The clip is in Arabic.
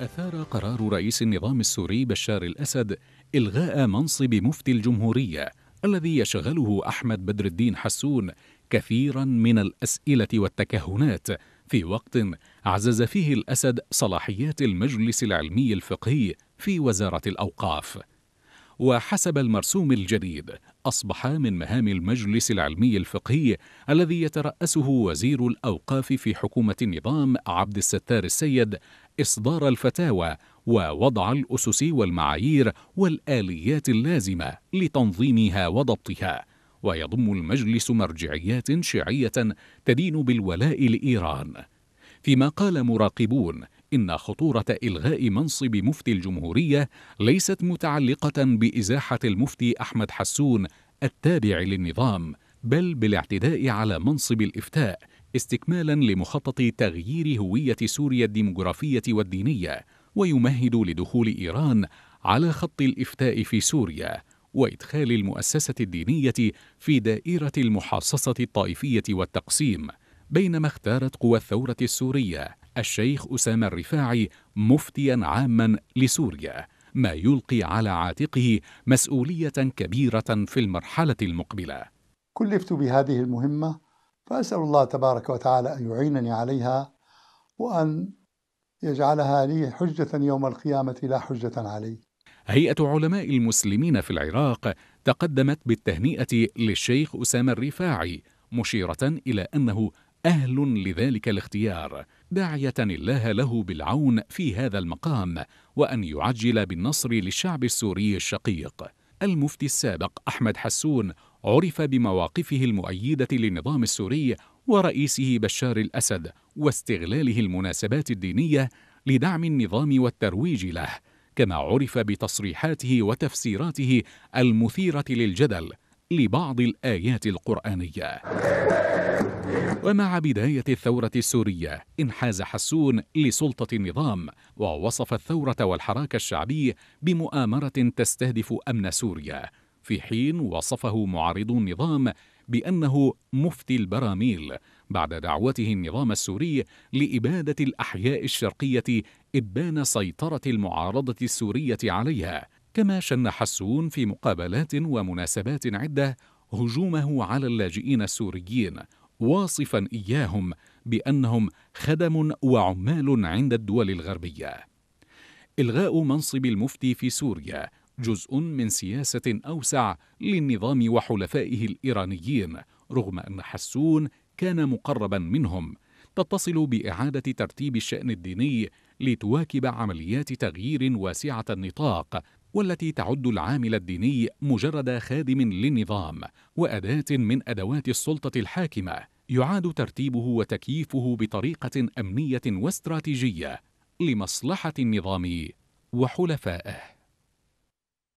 أثار قرار رئيس النظام السوري بشار الأسد إلغاء منصب مفتي الجمهورية الذي يشغله أحمد بدر الدين حسون كثيرا من الأسئلة والتكهنات في وقت عزز فيه الأسد صلاحيات المجلس العلمي الفقهي في وزارة الأوقاف وحسب المرسوم الجديد أصبح من مهام المجلس العلمي الفقهي الذي يترأسه وزير الأوقاف في حكومة النظام عبد الستار السيد إصدار الفتاوى ووضع الأسس والمعايير والآليات اللازمة لتنظيمها وضبطها ويضم المجلس مرجعيات شيعية تدين بالولاء لإيران فيما قال مراقبون إن خطورة إلغاء منصب مفتي الجمهورية ليست متعلقة بإزاحة المفتي أحمد حسون التابع للنظام بل بالاعتداء على منصب الإفتاء استكمالا لمخطط تغيير هوية سوريا الديمغرافية والدينية ويمهد لدخول إيران على خط الإفتاء في سوريا وإدخال المؤسسة الدينية في دائرة المحاصصة الطائفية والتقسيم بينما اختارت قوى الثورة السورية الشيخ أسامة الرفاعي مفتيا عاما لسوريا ما يلقي على عاتقه مسؤولية كبيرة في المرحلة المقبلة كلفت بهذه المهمة فأسأل الله تبارك وتعالى أن يعينني عليها وأن يجعلها لي حجة يوم القيامة لا حجة علي هيئة علماء المسلمين في العراق تقدمت بالتهنئة للشيخ أسامة الرفاعي مشيرة إلى أنه أهل لذلك الاختيار داعية الله له بالعون في هذا المقام وأن يعجل بالنصر للشعب السوري الشقيق. المفتي السابق أحمد حسون عرف بمواقفه المؤيدة للنظام السوري ورئيسه بشار الأسد واستغلاله المناسبات الدينية لدعم النظام والترويج له، كما عرف بتصريحاته وتفسيراته المثيرة للجدل لبعض الآيات القرآنية. ومع بداية الثورة السورية انحاز حسون لسلطة النظام ووصف الثورة والحراك الشعبي بمؤامرة تستهدف أمن سوريا في حين وصفه معارضو النظام بأنه مفتي البراميل بعد دعوته النظام السوري لإبادة الأحياء الشرقية إبان سيطرة المعارضة السورية عليها كما شن حسون في مقابلات ومناسبات عدة هجومه على اللاجئين السوريين واصفا إياهم بأنهم خدم وعمال عند الدول الغربية إلغاء منصب المفتي في سوريا جزء من سياسة أوسع للنظام وحلفائه الإيرانيين رغم أن حسون كان مقربا منهم تتصل بإعادة ترتيب الشأن الديني لتواكب عمليات تغيير واسعة النطاق والتي تعد العامل الديني مجرد خادم للنظام وأداة من أدوات السلطة الحاكمة يعاد ترتيبه وتكييفه بطريقة أمنية واستراتيجية لمصلحة النظام وحلفائه